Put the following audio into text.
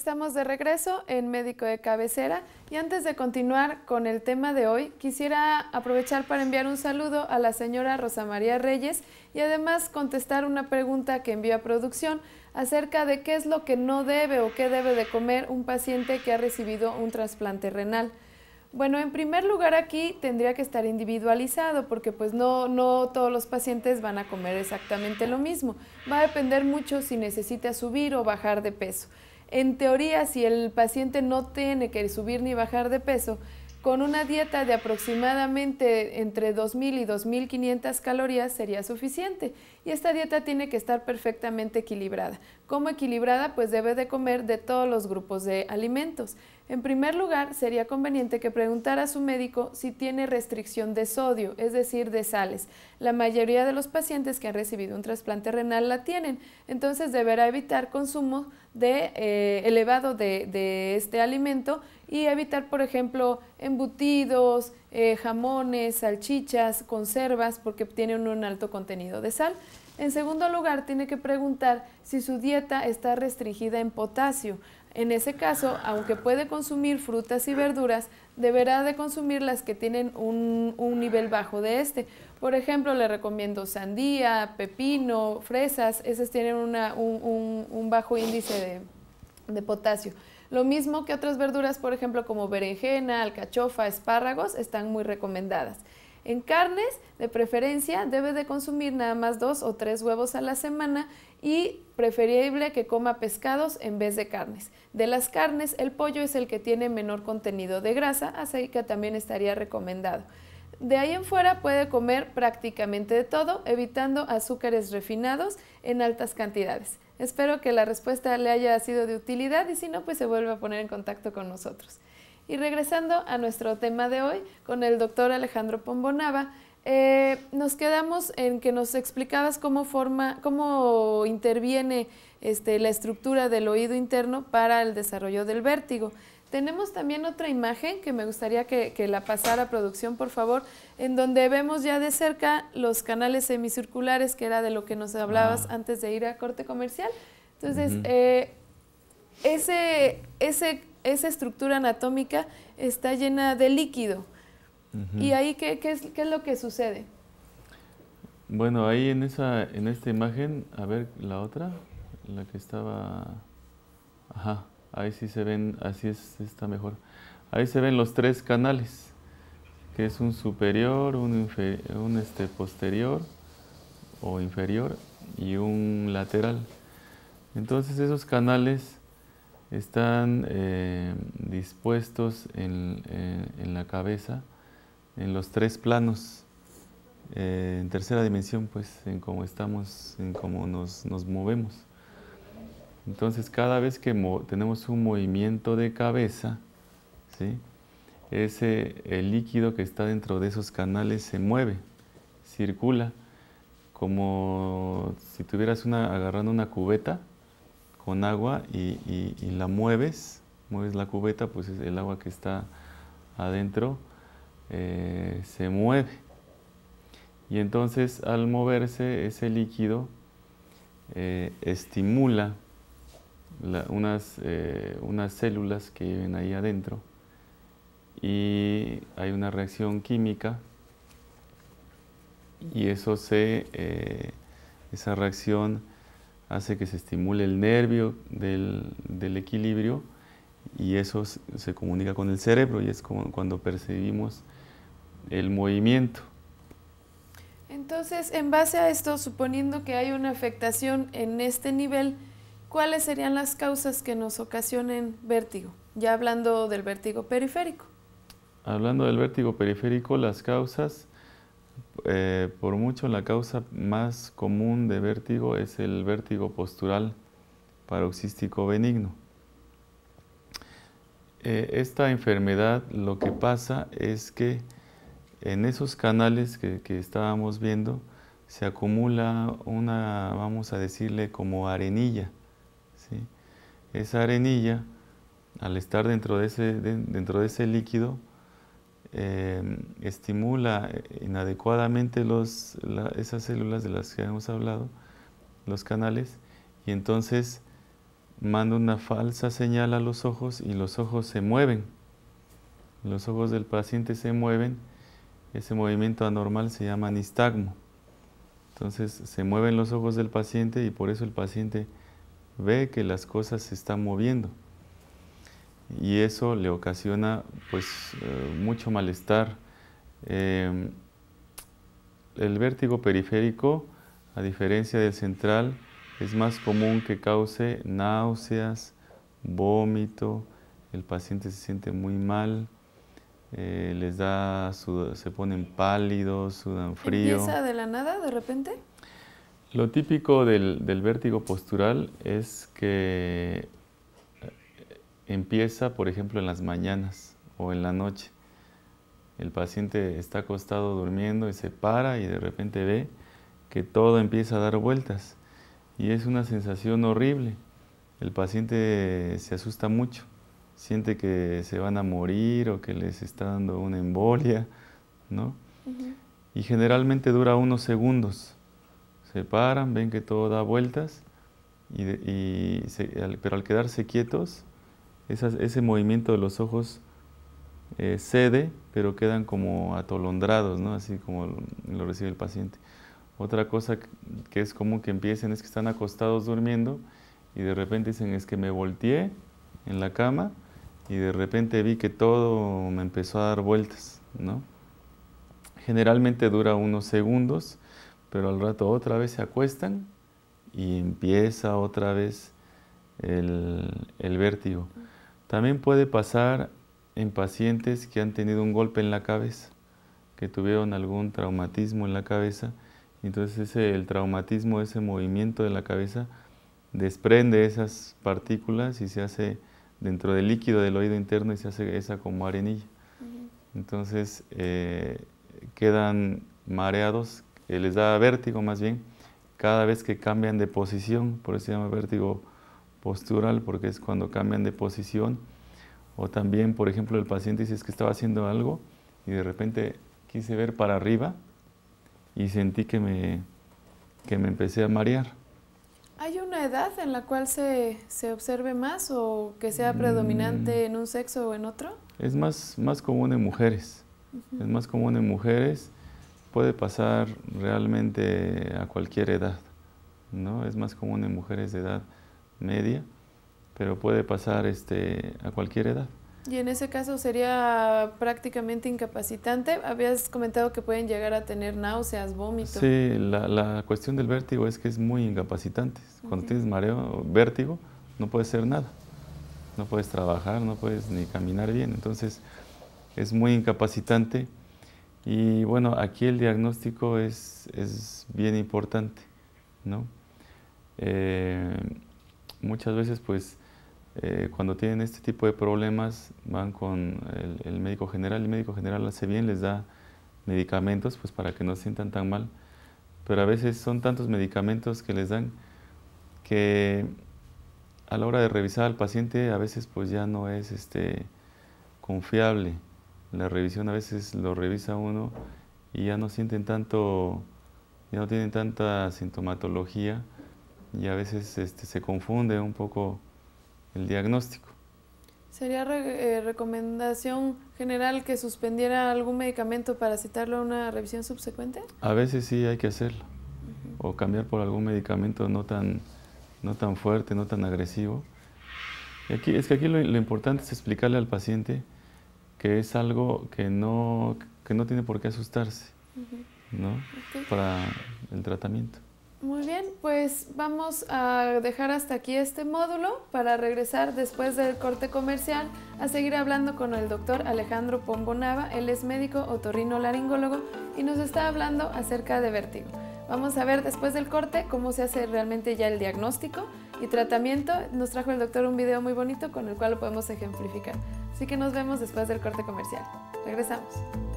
Estamos de regreso en Médico de Cabecera y antes de continuar con el tema de hoy, quisiera aprovechar para enviar un saludo a la señora Rosa María Reyes y además contestar una pregunta que envió a producción acerca de qué es lo que no debe o qué debe de comer un paciente que ha recibido un trasplante renal. Bueno, en primer lugar aquí tendría que estar individualizado porque pues no, no todos los pacientes van a comer exactamente lo mismo. Va a depender mucho si necesita subir o bajar de peso. En teoría, si el paciente no tiene que subir ni bajar de peso, con una dieta de aproximadamente entre 2.000 y 2.500 calorías sería suficiente. Y esta dieta tiene que estar perfectamente equilibrada. ¿Cómo equilibrada? Pues debe de comer de todos los grupos de alimentos. En primer lugar, sería conveniente que preguntara a su médico si tiene restricción de sodio, es decir, de sales. La mayoría de los pacientes que han recibido un trasplante renal la tienen, entonces deberá evitar consumo de, eh, elevado de este alimento y evitar, por ejemplo, embutidos, eh, jamones, salchichas, conservas, porque tienen un alto contenido de sal. En segundo lugar, tiene que preguntar si su dieta está restringida en potasio. En ese caso, aunque puede consumir frutas y verduras, deberá de consumir las que tienen un, nivel bajo de este. Por ejemplo, le recomiendo sandía, pepino, fresas, esas tienen un, bajo índice de potasio. Lo mismo que otras verduras, por ejemplo, como berenjena, alcachofa, espárragos, están muy recomendadas. En carnes, de preferencia, debe de consumir nada más dos o tres huevos a la semana y preferible que coma pescados en vez de carnes. De las carnes, el pollo es el que tiene menor contenido de grasa, así que también estaría recomendado. De ahí en fuera puede comer prácticamente de todo, evitando azúcares refinados en altas cantidades. Espero que la respuesta le haya sido de utilidad y si no, pues se vuelve a poner en contacto con nosotros. Y regresando a nuestro tema de hoy con el doctor Alejandro Pombonava, eh, nos quedamos en que nos explicabas cómo interviene este, la estructura del oído interno para el desarrollo del vértigo. Tenemos también otra imagen que me gustaría que, la pasara a producción, por favor, en donde vemos ya de cerca los canales semicirculares, que era de lo que nos hablabas ah. antes de ir a corte comercial. Entonces, eh, ese, ese, esa estructura anatómica está llena de líquido. ¿Y ahí qué, es, qué, es, lo que sucede? Bueno, ahí en, esa, en esta imagen, a ver la otra, la que estaba... Ajá. Ahí sí se ven, así es, está mejor. Ahí se ven los tres canales, que es un superior, un, este, posterior o inferior y un lateral. Entonces esos canales están eh, dispuestos en, la cabeza, en los tres planos, eh, en tercera dimensión, pues, en cómo estamos, en cómo nos movemos. Entonces cada vez que tenemos un movimiento de cabeza, ese el líquido que está dentro de esos canales se mueve, circula, como si tuvieras una, agarrando una cubeta con agua y, la mueves, mueves la cubeta, pues el agua que está adentro eh, se mueve. Y entonces al moverse ese líquido eh, estimula unas, eh, unas células que viven ahí adentro y hay una reacción química y eso se, eh, esa reacción hace que se estimule el nervio del, del equilibrio y eso se comunica con el cerebro y es como cuando percibimos el movimiento. Entonces, en base a esto, suponiendo que hay una afectación en este nivel, ¿Cuáles serían las causas que nos ocasionen vértigo? Ya hablando del vértigo periférico. Hablando del vértigo periférico, las causas, eh, por mucho la causa más común de vértigo es el vértigo postural paroxístico benigno. Eh, esta enfermedad lo que pasa es que en esos canales que estábamos viendo se acumula una, vamos a decirle, como arenilla esa arenilla, al estar dentro de ese, dentro de ese líquido, eh, estimula eh, inadecuadamente los, esas células de las que hemos hablado, los canales, y entonces manda una falsa señal a los ojos y los ojos se mueven. Los ojos del paciente se mueven. Ese movimiento anormal se llama nistagmo. Entonces se mueven los ojos del paciente y por eso el paciente ve que las cosas se están moviendo y eso le ocasiona pues eh, mucho malestar. Em, el vértigo periférico, a diferencia del central, es más común que cause náuseas, vómito, el paciente se siente muy mal, eh, les da, se ponen pálidos, sudan frío. ¿Empieza de la nada de repente? Lo típico del, vértigo postural es que empieza, por ejemplo, en las mañanas o en la noche. El paciente está acostado durmiendo y se para y de repente ve que todo empieza a dar vueltas. Y es una sensación horrible. El paciente se asusta mucho, siente que se van a morir o que les está dando una embolia, ¿no? Y generalmente dura unos segundos se paran, ven que todo da vueltas, y, pero al quedarse quietos, ese movimiento de los ojos eh, cede, pero quedan como atolondrados, ¿no? así como lo, recibe el paciente. Otra cosa que es común que empiecen es que están acostados durmiendo y de repente dicen es que me volteé en la cama y de repente vi que todo me empezó a dar vueltas, ¿no? Generalmente dura unos segundos pero al rato otra vez se acuestan y empieza otra vez el, vértigo. También puede pasar en pacientes que han tenido un golpe en la cabeza, que tuvieron algún traumatismo en la cabeza. Entonces ese, el traumatismo, ese movimiento de la cabeza desprende esas partículas y se hace dentro del líquido del oído interno y se hace esa como arenilla. Entonces eh, quedan mareados, eh, les da vértigo más bien, cada vez que cambian de posición, por eso se llama vértigo postural, porque es cuando cambian de posición, o también, por ejemplo, el paciente dice es que estaba haciendo algo y de repente quise ver para arriba y sentí que me, que me empecé a marear. ¿Hay una edad en la cual se, se observe más o que sea mm. predominante en un sexo o en otro? Es más, más común en mujeres. Es más común en mujeres puede pasar realmente a cualquier edad, ¿no? Es más común en mujeres de edad media, pero puede pasar este, a cualquier edad. Y en ese caso sería prácticamente incapacitante. Habías comentado que pueden llegar a tener náuseas, vómitos. Sí, la, la, cuestión del vértigo es que es muy incapacitante. Cuando tienes mareo, vértigo, no puedes hacer nada. No puedes trabajar, no puedes ni caminar bien. Entonces, es muy incapacitante y bueno, aquí el diagnóstico es, es bien importante, ¿no? Eh, muchas veces, pues, eh, cuando tienen este tipo de problemas, van con el, médico general. El médico general hace bien, les da medicamentos, pues, para que no se sientan tan mal. Pero a veces son tantos medicamentos que les dan que a la hora de revisar al paciente, a veces, pues, ya no es este, confiable la revisión a veces lo revisa uno y ya no sienten tanto, ya no tienen tanta sintomatología y a veces este, se confunde un poco el diagnóstico. ¿Sería eh, recomendación general que suspendiera algún medicamento para citarlo a una revisión subsecuente? A veces sí hay que hacerlo, o cambiar por algún medicamento no tan, no tan fuerte, no tan agresivo. aquí, es que aquí lo importante es explicarle al paciente que es algo que no, que no tiene por qué asustarse, ¿no? Para el tratamiento. Muy bien, pues vamos a dejar hasta aquí este módulo para regresar después del corte comercial a seguir hablando con el doctor Alejandro Pombonava. Él es médico laringólogo y nos está hablando acerca de vértigo. Vamos a ver después del corte cómo se hace realmente ya el diagnóstico y tratamiento. Nos trajo el doctor un video muy bonito con el cual lo podemos ejemplificar. Así que nos vemos después del corte comercial. Regresamos.